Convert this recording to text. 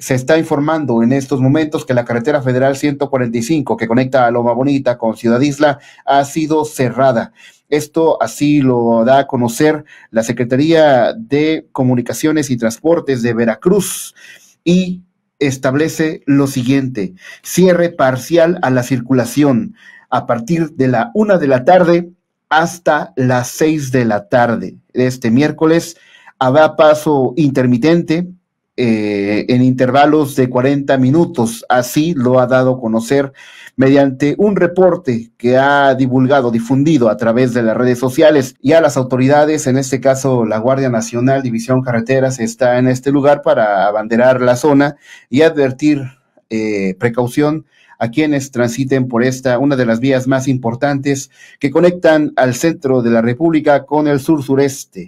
Se está informando en estos momentos que la carretera federal 145 que conecta a Loma Bonita con Ciudad Isla ha sido cerrada. Esto así lo da a conocer la Secretaría de Comunicaciones y Transportes de Veracruz y establece lo siguiente, cierre parcial a la circulación a partir de la una de la tarde hasta las seis de la tarde. Este miércoles habrá paso intermitente eh, en intervalos de 40 minutos. Así lo ha dado a conocer mediante un reporte que ha divulgado, difundido a través de las redes sociales. Y a las autoridades, en este caso la Guardia Nacional, División Carreteras, está en este lugar para abanderar la zona y advertir eh, precaución a quienes transiten por esta, una de las vías más importantes que conectan al centro de la República con el sur sureste.